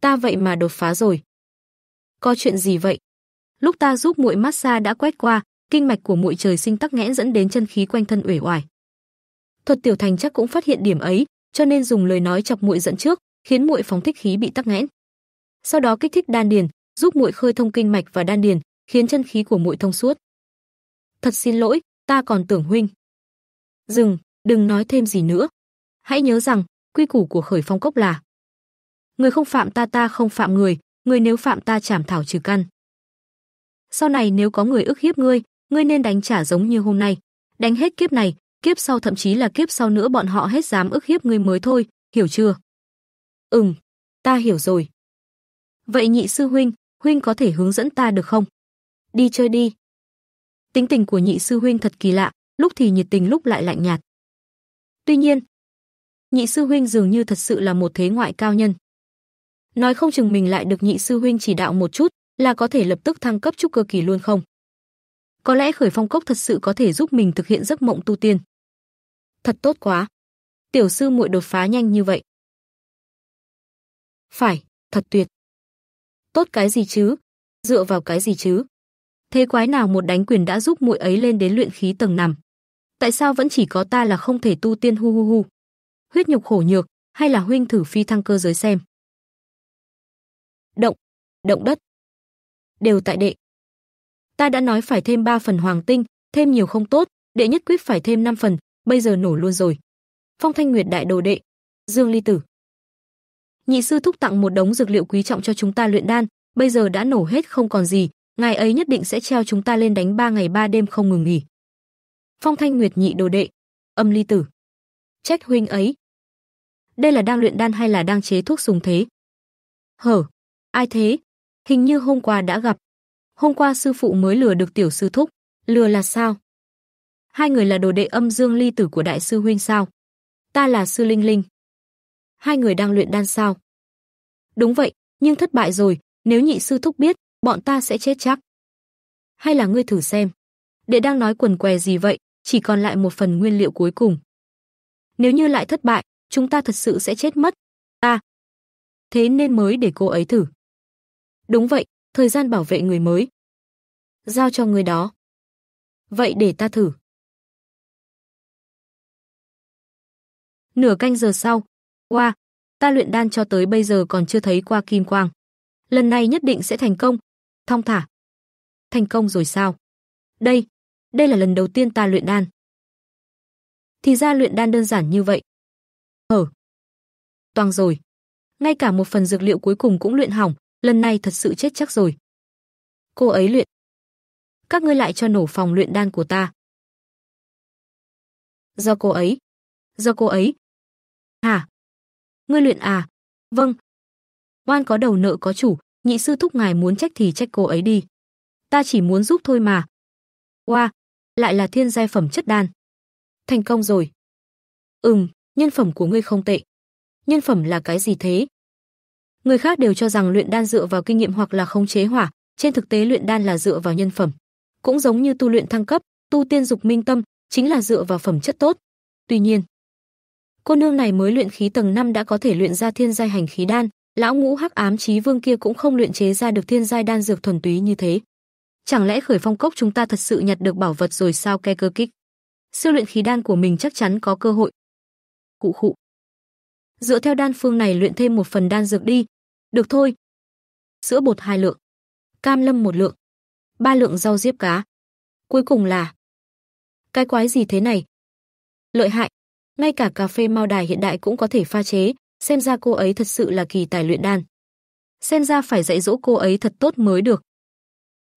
ta vậy mà đột phá rồi. Có chuyện gì vậy? Lúc ta giúp muội massage đã quét qua, kinh mạch của muội trời sinh tắc nghẽn dẫn đến chân khí quanh thân uể oải. Thuật tiểu thành chắc cũng phát hiện điểm ấy, cho nên dùng lời nói chọc muội dẫn trước, khiến muội phóng thích khí bị tắc nghẽn. Sau đó kích thích đan điền, giúp muội khơi thông kinh mạch và đan điền, khiến chân khí của muội thông suốt. Thật xin lỗi, ta còn tưởng huynh. Dừng, đừng nói thêm gì nữa. Hãy nhớ rằng, quy củ của khởi phong cốc là người không phạm ta ta không phạm người, người nếu phạm ta trảm thảo trừ căn. Sau này nếu có người ức hiếp ngươi, ngươi nên đánh trả giống như hôm nay, đánh hết kiếp này, kiếp sau thậm chí là kiếp sau nữa bọn họ hết dám ức hiếp ngươi mới thôi, hiểu chưa? Ừm, ta hiểu rồi. Vậy nhị sư huynh, huynh có thể hướng dẫn ta được không? Đi chơi đi. Tính tình của nhị sư huynh thật kỳ lạ, lúc thì nhiệt tình lúc lại lạnh nhạt. Tuy nhiên, nhị sư huynh dường như thật sự là một thế ngoại cao nhân, nói không chừng mình lại được nhị sư huynh chỉ đạo một chút, là có thể lập tức thăng cấp trúc cơ kỳ luôn không? Có lẽ khởi phong cốc thật sự có thể giúp mình thực hiện giấc mộng tu tiên. Thật tốt quá. Tiểu sư muội đột phá nhanh như vậy. Phải, thật tuyệt. Tốt cái gì chứ? Dựa vào cái gì chứ? Thế quái nào một đánh quyền đã giúp muội ấy lên đến luyện khí tầng nằm? Tại sao vẫn chỉ có ta là không thể tu tiên hu hu hu? Huyết nhục khổ nhược, hay là huynh thử phi thăng cơ giới xem? động, động đất. Đều tại đệ. Ta đã nói phải thêm 3 phần hoàng tinh, thêm nhiều không tốt, đệ nhất quyết phải thêm 5 phần, bây giờ nổ luôn rồi. Phong Thanh Nguyệt đại đồ đệ, Dương Ly Tử. Nhị sư thúc tặng một đống dược liệu quý trọng cho chúng ta luyện đan, bây giờ đã nổ hết không còn gì, ngài ấy nhất định sẽ treo chúng ta lên đánh ba ngày ba đêm không ngừng nghỉ. Phong Thanh Nguyệt nhị đồ đệ, Âm Ly Tử. Trách huynh ấy. Đây là đang luyện đan hay là đang chế thuốc dùng thế? Hở, Ai thế? Hình như hôm qua đã gặp. Hôm qua sư phụ mới lừa được tiểu sư thúc. Lừa là sao? Hai người là đồ đệ âm dương ly tử của đại sư huynh sao? Ta là sư Linh Linh. Hai người đang luyện đan sao? Đúng vậy, nhưng thất bại rồi, nếu nhị sư thúc biết, bọn ta sẽ chết chắc. Hay là ngươi thử xem. Đệ đang nói quần què gì vậy, chỉ còn lại một phần nguyên liệu cuối cùng. Nếu như lại thất bại, chúng ta thật sự sẽ chết mất. Ta. À, thế nên mới để cô ấy thử. Đúng vậy, thời gian bảo vệ người mới. Giao cho người đó. Vậy để ta thử. Nửa canh giờ sau, qua wow, ta luyện đan cho tới bây giờ còn chưa thấy qua kim quang. Lần này nhất định sẽ thành công. Thong thả. Thành công rồi sao? Đây, đây là lần đầu tiên ta luyện đan. Thì ra luyện đan đơn giản như vậy. Hở. toàn rồi. Ngay cả một phần dược liệu cuối cùng cũng luyện hỏng, lần này thật sự chết chắc rồi. Cô ấy luyện. Các ngươi lại cho nổ phòng luyện đan của ta. Do cô ấy. Do cô ấy. Hả? Ngươi luyện à? Vâng. Oan có đầu nợ có chủ, nhị sư thúc ngài muốn trách thì trách cô ấy đi. Ta chỉ muốn giúp thôi mà. Oa, lại là thiên giai phẩm chất đan. Thành công rồi. Ừm, nhân phẩm của ngươi không tệ. Nhân phẩm là cái gì thế? Người khác đều cho rằng luyện đan dựa vào kinh nghiệm hoặc là khống chế hỏa, trên thực tế luyện đan là dựa vào nhân phẩm. Cũng giống như tu luyện thăng cấp, tu tiên dục minh tâm chính là dựa vào phẩm chất tốt. Tuy nhiên, cô nương này mới luyện khí tầng 5 đã có thể luyện ra thiên giai hành khí đan, lão ngũ hắc ám chí vương kia cũng không luyện chế ra được thiên giai đan dược thuần túy như thế. Chẳng lẽ khởi phong cốc chúng ta thật sự nhặt được bảo vật rồi sao ke cơ kích? Siêu luyện khí đan của mình chắc chắn có cơ hội. Cụ khụ dựa theo đan phương này luyện thêm một phần đan dược đi. Được thôi. Sữa bột hai lượng, cam lâm một lượng, ba lượng rau diếp cá. Cuối cùng là Cái quái gì thế này? Lợi hại, ngay cả cà phê Mao Đài hiện đại cũng có thể pha chế, xem ra cô ấy thật sự là kỳ tài luyện đan. Xem ra phải dạy dỗ cô ấy thật tốt mới được.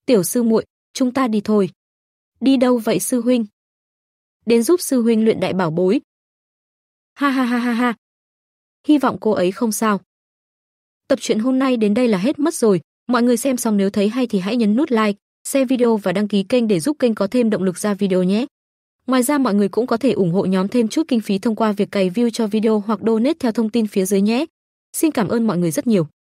Tiểu sư muội, chúng ta đi thôi. Đi đâu vậy sư huynh? Đến giúp sư huynh luyện đại bảo bối. Ha ha ha ha ha, hy vọng cô ấy không sao. Tập truyện hôm nay đến đây là hết mất rồi, mọi người xem xong nếu thấy hay thì hãy nhấn nút like, share video và đăng ký kênh để giúp kênh có thêm động lực ra video nhé. Ngoài ra mọi người cũng có thể ủng hộ nhóm thêm chút kinh phí thông qua việc cày view cho video hoặc donate theo thông tin phía dưới nhé. Xin cảm ơn mọi người rất nhiều.